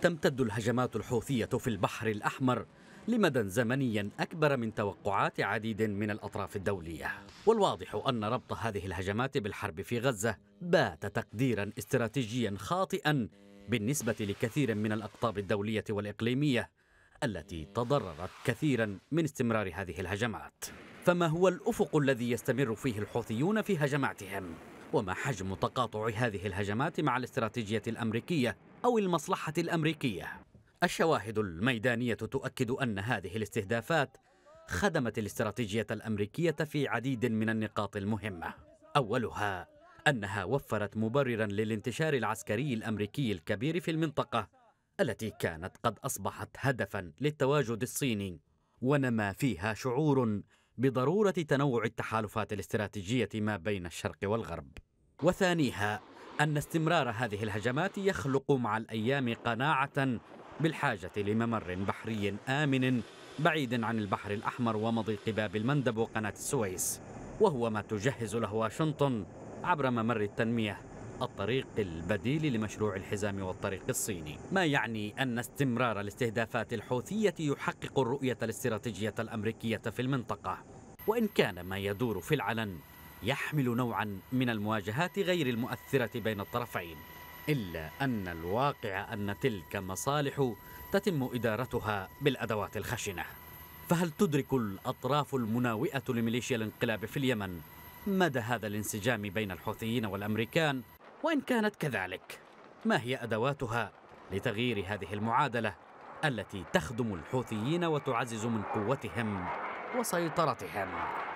تمتد الهجمات الحوثية في البحر الأحمر لمدى زمني أكبر من توقعات عديد من الأطراف الدولية والواضح أن ربط هذه الهجمات بالحرب في غزة بات تقديرا استراتيجيا خاطئا بالنسبة لكثير من الأقطاب الدولية والإقليمية التي تضررت كثيرا من استمرار هذه الهجمات فما هو الأفق الذي يستمر فيه الحوثيون في هجماتهم؟ وما حجم تقاطع هذه الهجمات مع الاستراتيجية الأمريكية أو المصلحة الأمريكية الشواهد الميدانية تؤكد أن هذه الاستهدافات خدمت الاستراتيجية الأمريكية في عديد من النقاط المهمة أولها أنها وفرت مبررا للانتشار العسكري الأمريكي الكبير في المنطقة التي كانت قد أصبحت هدفا للتواجد الصيني ونما فيها شعور بضرورة تنوع التحالفات الاستراتيجية ما بين الشرق والغرب وثانيها أن استمرار هذه الهجمات يخلق مع الأيام قناعة بالحاجة لممر بحري آمن بعيد عن البحر الأحمر ومضيق باب المندب وقناة السويس وهو ما تجهز له واشنطن عبر ممر التنمية الطريق البديل لمشروع الحزام والطريق الصيني ما يعني أن استمرار الاستهدافات الحوثية يحقق الرؤية الاستراتيجية الأمريكية في المنطقة وإن كان ما يدور في العلن يحمل نوعا من المواجهات غير المؤثرة بين الطرفين إلا أن الواقع أن تلك مصالح تتم إدارتها بالأدوات الخشنة فهل تدرك الأطراف المناوئة لميليشيا الانقلاب في اليمن مدى هذا الانسجام بين الحوثيين والأمريكان وإن كانت كذلك ما هي أدواتها لتغيير هذه المعادلة التي تخدم الحوثيين وتعزز من قوتهم وسيطرتهم